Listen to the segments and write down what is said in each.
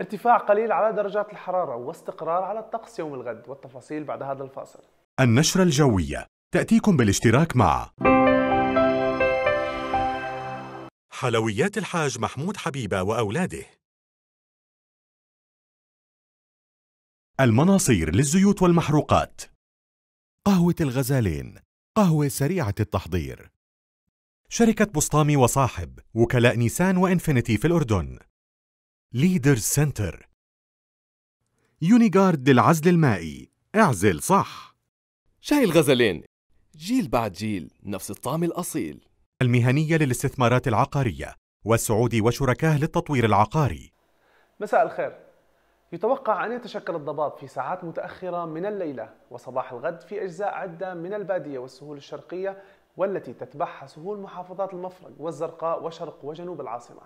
ارتفاع قليل على درجات الحرارة واستقرار على الطقس يوم الغد والتفاصيل بعد هذا الفاصل النشرة الجوية تأتيكم بالاشتراك مع حلويات الحاج محمود حبيبة وأولاده المناصير للزيوت والمحروقات قهوة الغزالين قهوة سريعة التحضير شركة بسطامي وصاحب وكلاء نيسان وإنفينيتي في الأردن ليدر سنتر يونيغارد للعزل المائي اعزل صح شاي الغزلين جيل بعد جيل نفس الطعم الأصيل المهنية للاستثمارات العقارية والسعودي وشركاه للتطوير العقاري مساء الخير يتوقع أن يتشكل الضباب في ساعات متأخرة من الليلة وصباح الغد في أجزاء عدة من البادية والسهول الشرقية والتي تتبعها سهول محافظات المفرق والزرقاء وشرق وجنوب العاصمة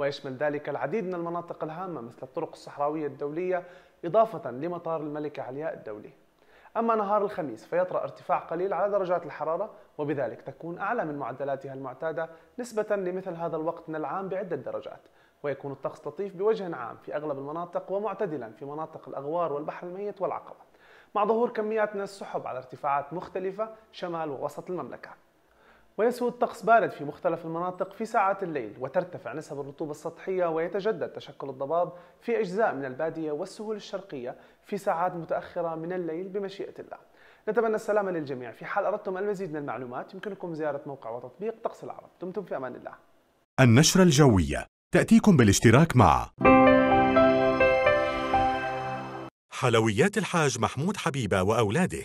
ويشمل ذلك العديد من المناطق الهامة مثل الطرق الصحراوية الدولية إضافة لمطار الملكة علياء الدولي أما نهار الخميس فيطرأ ارتفاع قليل على درجات الحرارة وبذلك تكون أعلى من معدلاتها المعتادة نسبة لمثل هذا الوقت من العام بعدة درجات ويكون الطقس لطيف بوجه عام في أغلب المناطق ومعتدلا في مناطق الأغوار والبحر الميت والعقبة مع ظهور كميات من السحب على ارتفاعات مختلفة شمال ووسط المملكة ويسود طقس بارد في مختلف المناطق في ساعات الليل وترتفع نسب الرطوبة السطحية ويتجدد تشكل الضباب في أجزاء من البادية والسهول الشرقية في ساعات متأخرة من الليل بمشيئة الله نتمنى السلامة للجميع في حال أردتم المزيد من المعلومات يمكنكم زيارة موقع وتطبيق طقس العرب دمتم في أمان الله النشرة الجوية تأتيكم بالاشتراك مع حلويات الحاج محمود حبيبة وأولاده